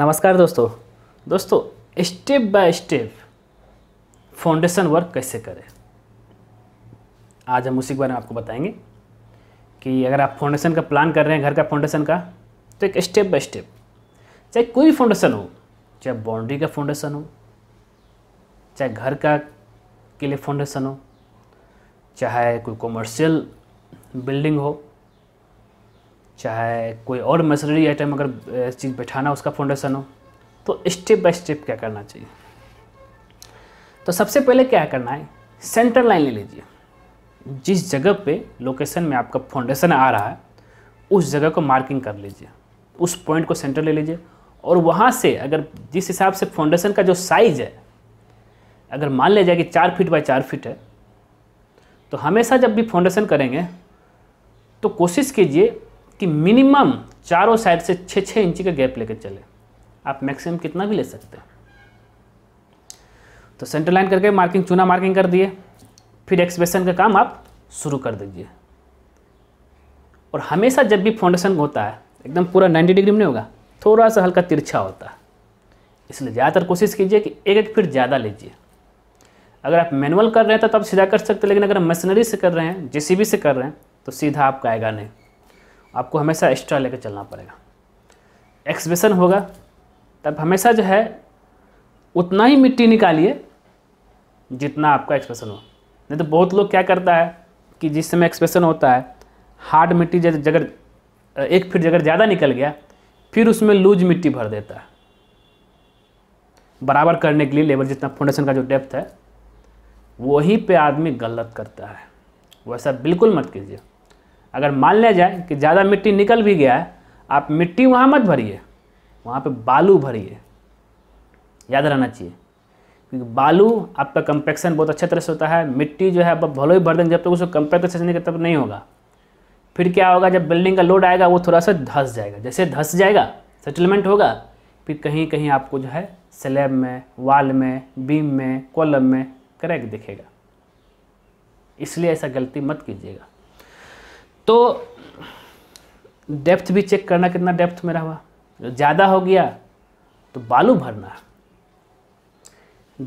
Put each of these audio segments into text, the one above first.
नमस्कार दोस्तों दोस्तों step by step foundation work कैसे करें आज हम उसी के बारे में आपको बताएंगे कि अगर आप फाउंडेशन का प्लान कर रहे हैं घर का फाउंडेशन का तो एक स्टेप बाय स्टेप चाहे कोई भी फाउंडेशन हो चाहे बाउंड्री का फाउंडेशन हो चाहे घर का के लिए फाउंडेशन हो चाहे कोई कॉमर्शियल बिल्डिंग हो चाहे कोई और मसलरी आइटम अगर चीज़ बैठाना उसका फाउंडेशन हो तो स्टेप बाय स्टेप क्या करना चाहिए तो सबसे पहले क्या करना है सेंटर लाइन ले लीजिए जिस जगह पे लोकेशन में आपका फाउंडेशन आ रहा है उस जगह को मार्किंग कर लीजिए उस पॉइंट को सेंटर ले लीजिए और वहाँ से अगर जिस हिसाब से फाउंडेशन का जो साइज़ है अगर मान लिया जाए कि चार फीट बाई चार फीट है तो हमेशा जब भी फाउंडेशन करेंगे तो कोशिश कीजिए कि मिनिमम चारों साइड से छः छः इंची का गैप लेकर चले आप मैक्सिमम कितना भी ले सकते हैं तो सेंटर लाइन करके मार्किंग चूना मार्किंग कर दिए फिर एक्सप्रेशन का काम आप शुरू कर दीजिए और हमेशा जब भी फाउंडेशन होता है एकदम पूरा 90 डिग्री में नहीं होगा थोड़ा सा हल्का तिरछा होता है इसलिए ज़्यादातर कोशिश कीजिए कि एक एक फिट ज़्यादा लीजिए अगर आप मैनुअल कर रहे हैं तो, तो आप सीधा कर सकते हैं लेकिन अगर मशीनरी से कर रहे हैं जेसीबी से कर रहे हैं तो सीधा आपका आएगा नहीं आपको हमेशा एक्स्ट्रा लेकर चलना पड़ेगा एक्सप्रेशन होगा तब हमेशा जो है उतना ही मिट्टी निकालिए जितना आपका एक्सप्रेशन हो नहीं तो बहुत लोग क्या करता है कि जिस समय एक्सप्रेशन होता है हार्ड मिट्टी जैसे जगह एक फीट जगह ज़्यादा निकल गया फिर उसमें लूज मिट्टी भर देता है बराबर करने के लिए लेवल जितना फाउंडेशन का जो डेप्थ है वहीं पे आदमी गलत करता है वैसा बिल्कुल मत कीजिए अगर मान लिया जाए कि ज़्यादा मिट्टी निकल भी गया है आप मिट्टी वहाँ मत भरिए वहाँ पे बालू भरिए याद रहना चाहिए क्योंकि बालू आपका कंपेक्शन बहुत अच्छे तरह से होता है मिट्टी जो है आप भलो ही भर देंगे जब तक तो उसको कंपेक्ट से तब नहीं होगा फिर क्या होगा जब बिल्डिंग का लोड आएगा वो थोड़ा सा धस जाएगा जैसे धंस जाएगा सेटलमेंट होगा फिर कहीं कहीं आपको जो है स्लेब में वाल में बीम में कॉलम में क्रैक दिखेगा इसलिए ऐसा गलती मत कीजिएगा तो डेप्थ भी चेक करना कितना डेप्थ मेरा हुआ ज़्यादा हो गया तो बालू भरना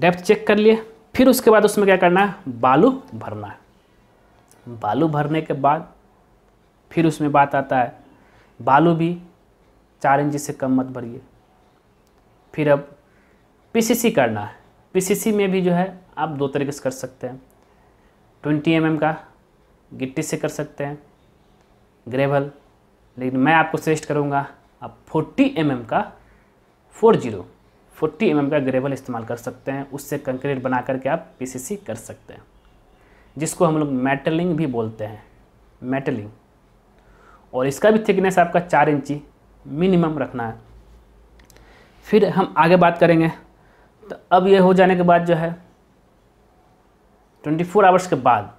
डेप्थ चेक कर लिए फिर उसके बाद उसमें क्या करना है बालू भरना बालू भरने के बाद फिर उसमें बात आता है बालू भी चार इंच से कम मत भरिए फिर अब पीसीसी करना है पीसीसी में भी जो है आप दो तरीके से कर सकते हैं ट्वेंटी एम mm का गिट्टी से कर सकते हैं ग्रेवल लेकिन मैं आपको सजेस्ट करूँगा आप फोर्टी एम mm का फोर जीरो फोर्टी एम का ग्रेवल इस्तेमाल कर सकते हैं उससे कंक्रीट बना करके आप पीसीसी कर सकते हैं जिसको हम लोग मेटलिंग भी बोलते हैं मेटलिंग और इसका भी थिकनेस आपका चार इंची मिनिमम रखना है फिर हम आगे बात करेंगे तो अब ये हो जाने के बाद जो है ट्वेंटी फोर आवर्स के बाद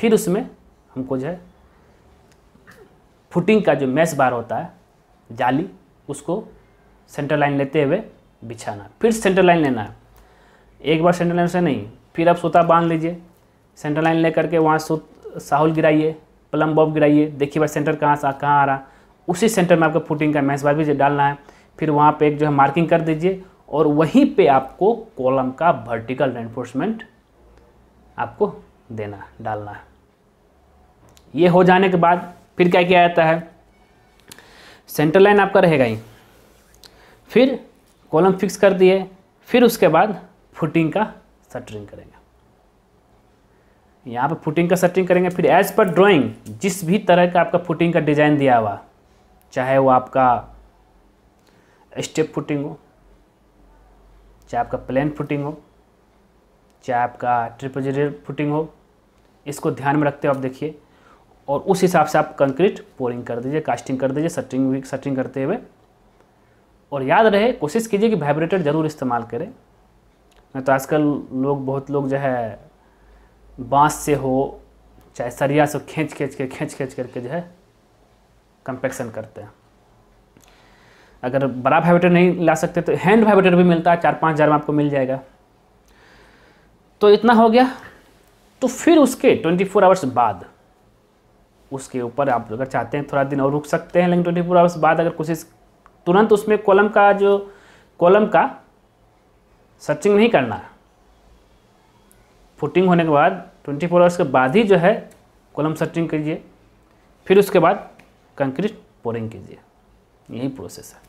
फिर उसमें हमको जो है फुटिंग का जो मैस बार होता है जाली उसको सेंटर लाइन लेते हुए बिछाना फिर सेंटर लाइन लेना है एक बार सेंटर लाइन से नहीं फिर आप सोता बांध लीजिए सेंटर लाइन ले करके वहाँ सो साहुल गिराइए प्लम बॉब गिराइए देखिए भाई सेंटर कहाँ से कहाँ आ रहा उसी सेंटर में आपको फुटिंग का मैस बार भी डालना है फिर वहाँ पे एक जो है मार्किंग कर दीजिए और वहीं पे आपको कॉलम का वर्टिकल एनफोर्समेंट आपको देना डालना है ये हो जाने के बाद फिर क्या किया जाता है सेंटर लाइन आपका रहेगा ही फिर कॉलम फिक्स कर दिए फिर उसके बाद फुटिंग का सटरिंग करेंगे यहाँ पर फुटिंग का सटरिंग करेंगे फिर एज पर ड्राइंग जिस भी तरह का आपका फुटिंग का डिज़ाइन दिया हुआ चाहे वो आपका स्टेप फुटिंग हो चाहे आपका प्लेन फुटिंग हो चाहे आपका ट्रिपल फुटिंग हो इसको ध्यान में रखते हो आप देखिए और उस हिसाब से आप कंक्रीट पोरिंग कर दीजिए कास्टिंग कर दीजिए सटिंग भी सटिंग करते हुए और याद रहे कोशिश कीजिए कि वाइब्रेटर ज़रूर इस्तेमाल करें नहीं तो आजकल लोग बहुत लोग जो है बाँस से हो चाहे सरिया से खींच खींच के खींच खींच करके जो है कंपेक्शन करते हैं अगर बड़ा वाइब्रेटर नहीं ला सकते तो हैंड वाइब्रेटर भी मिलता है चार पाँच हज़ार में आपको मिल जाएगा तो इतना हो गया तो फिर उसके ट्वेंटी फोर आवर्स बाद उसके ऊपर आप अगर चाहते हैं थोड़ा दिन और रुक सकते हैं लेकिन ट्वेंटी फोर आवर्स बाद अगर कोशिश तुरंत उसमें कॉलम का जो कॉलम का सर्चिंग नहीं करना है फुटिंग होने के बाद ट्वेंटी फोर आवर्स के बाद ही जो है कॉलम सर्चिंग कीजिए फिर उसके बाद कंक्रीट पोरिंग कीजिए यही प्रोसेस है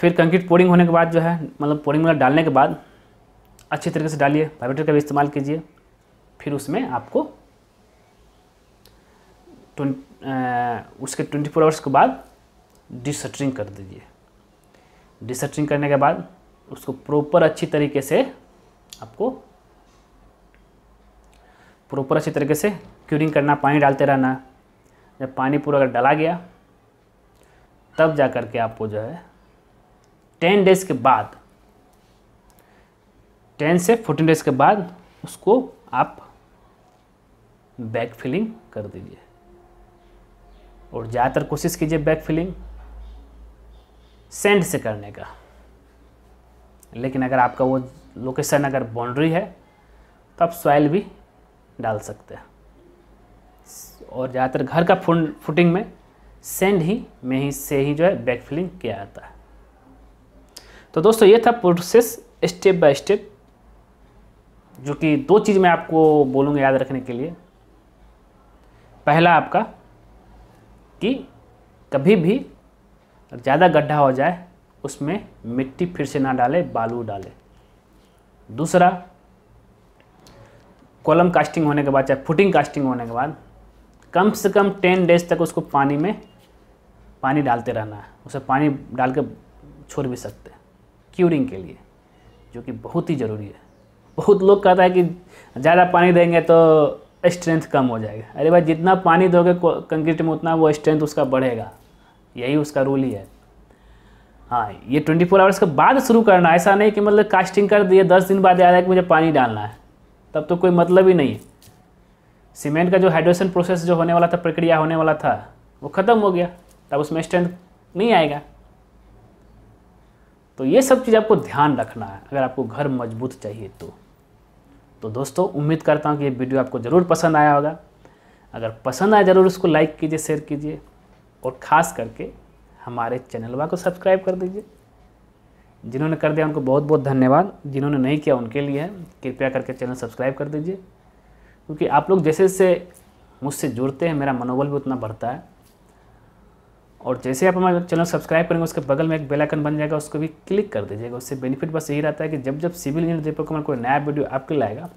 फिर कंक्रीट पोरिंग होने के बाद जो है मतलब पोरिंग मतलब डालने के बाद अच्छी तरीके से डालिए वाइब्रेटर का भी इस्तेमाल कीजिए फिर उसमें आपको उसके ट्वेंटी फोर आवर्स के बाद डिसटरिंग कर दीजिए डिसटरिंग करने के बाद उसको प्रॉपर अच्छी तरीके से आपको प्रॉपर अच्छी तरीके से क्यूरिंग करना पानी डालते रहना जब पानी पूरा अगर डाला गया तब जा कर के आपको जो है टेन डेज़ के बाद टेन से फोर्टीन डेज़ के बाद उसको आप बैक फिलिंग कर दीजिए और ज़्यादातर कोशिश कीजिए बैक फिलिंग सेंड से करने का लेकिन अगर आपका वो लोकेशन अगर बाउंड्री है तो आप सॉइल भी डाल सकते हैं और ज़्यादातर घर का फुटिंग में सेंड ही में ही से ही जो है बैक फिलिंग किया जाता है तो दोस्तों ये था प्रोसेस स्टेप बाय स्टेप जो कि दो चीज़ मैं आपको बोलूँगा याद रखने के लिए पहला आपका कि कभी भी ज़्यादा गड्ढा हो जाए उसमें मिट्टी फिर से ना डाले बालू डाले दूसरा कॉलम कास्टिंग होने के बाद चाहे फुटिंग कास्टिंग होने के बाद कम से कम टेन डेज तक उसको पानी में पानी डालते रहना है उसे पानी डाल के छोड़ भी सकते हैं क्यूरिंग के लिए जो कि बहुत ही ज़रूरी है बहुत लोग कहता है कि ज़्यादा पानी देंगे तो स्ट्रेंथ कम हो जाएगा अरे भाई जितना पानी दोगे कंक्रीट में उतना वो स्ट्रेंथ उसका बढ़ेगा यही उसका रूल ही है हाँ ये ट्वेंटी फोर आवर्स के बाद शुरू करना ऐसा नहीं कि मतलब कास्टिंग कर दिए दस दिन बाद याद है कि मुझे पानी डालना है तब तो कोई मतलब ही नहीं है सीमेंट का जो हाइड्रेशन प्रोसेस जो होने वाला था प्रक्रिया होने वाला था वो ख़त्म हो गया तब उसमें स्ट्रेंथ नहीं आएगा तो ये सब चीज़ आपको ध्यान रखना है अगर आपको घर मजबूत चाहिए तो तो दोस्तों उम्मीद करता हूँ कि ये वीडियो आपको ज़रूर पसंद आया होगा अगर पसंद आए ज़रूर उसको लाइक कीजिए शेयर कीजिए और ख़ास करके हमारे चैनलवा को सब्सक्राइब कर दीजिए जिन्होंने कर दिया उनको बहुत बहुत धन्यवाद जिन्होंने नहीं किया उनके लिए कृपया करके चैनल सब्सक्राइब कर दीजिए क्योंकि आप लोग जैसे जैसे मुझसे जुड़ते हैं मेरा मनोबल भी उतना बढ़ता है और जैसे आप हमारे चैनल सब्सक्राइब करेंगे उसके बगल में एक बेल आइकन बन जाएगा उसको भी क्लिक कर दीजिएगा उससे बेनिफिट बस यही रहता है कि जब जब सिविल इंजीनियर दीपक कुमार कोई नया वीडियो आपके लाएगा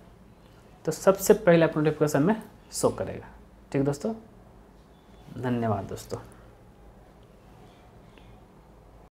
तो सबसे पहले आप नोटिफिकेशन में शो करेगा ठीक दोस्तों धन्यवाद दोस्तों